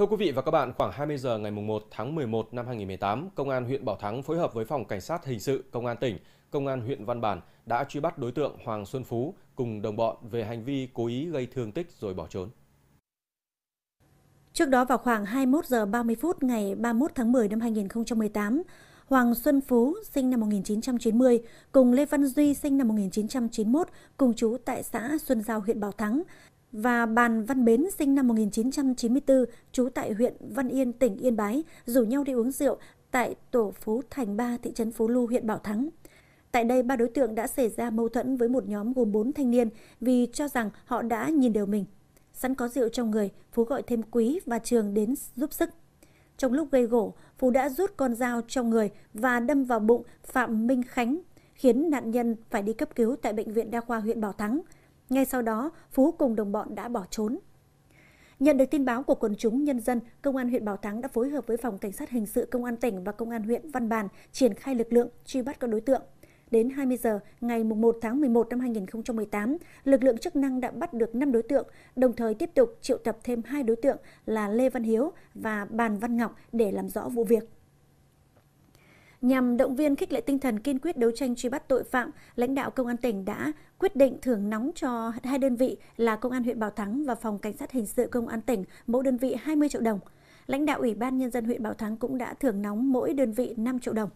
Thưa quý vị và các bạn, khoảng 20 giờ ngày 1 tháng 11 năm 2018, Công an huyện Bảo Thắng phối hợp với Phòng Cảnh sát Hình sự Công an tỉnh, Công an huyện Văn Bản đã truy bắt đối tượng Hoàng Xuân Phú cùng đồng bọn về hành vi cố ý gây thương tích rồi bỏ trốn. Trước đó vào khoảng 21 giờ 30 phút ngày 31 tháng 10 năm 2018, Hoàng Xuân Phú sinh năm 1990 cùng Lê Văn Duy sinh năm 1991 cùng chú tại xã Xuân Giao huyện Bảo Thắng và Bàn Văn Bến sinh năm 1994, trú tại huyện Văn Yên, tỉnh Yên Bái, rủ nhau đi uống rượu tại tổ phố Thành Ba, thị trấn Phú Lu, huyện Bảo Thắng. Tại đây, ba đối tượng đã xảy ra mâu thuẫn với một nhóm gồm bốn thanh niên vì cho rằng họ đã nhìn đều mình. Sẵn có rượu trong người, Phú gọi thêm Quý và Trường đến giúp sức. Trong lúc gây gỗ, Phú đã rút con dao trong người và đâm vào bụng Phạm Minh Khánh, khiến nạn nhân phải đi cấp cứu tại Bệnh viện Đa khoa huyện Bảo Thắng – ngay sau đó, Phú cùng đồng bọn đã bỏ trốn. Nhận được tin báo của quần chúng nhân dân, Công an huyện Bảo Thắng đã phối hợp với Phòng Cảnh sát Hình sự Công an tỉnh và Công an huyện Văn Bàn triển khai lực lượng truy bắt các đối tượng. Đến 20 giờ ngày 1 tháng 11 năm 2018, lực lượng chức năng đã bắt được 5 đối tượng, đồng thời tiếp tục triệu tập thêm hai đối tượng là Lê Văn Hiếu và Bàn Văn Ngọc để làm rõ vụ việc. Nhằm động viên khích lệ tinh thần kiên quyết đấu tranh truy bắt tội phạm, lãnh đạo công an tỉnh đã quyết định thưởng nóng cho hai đơn vị là công an huyện Bảo Thắng và phòng cảnh sát hình sự công an tỉnh, mỗi đơn vị 20 triệu đồng. Lãnh đạo Ủy ban nhân dân huyện Bảo Thắng cũng đã thưởng nóng mỗi đơn vị 5 triệu đồng.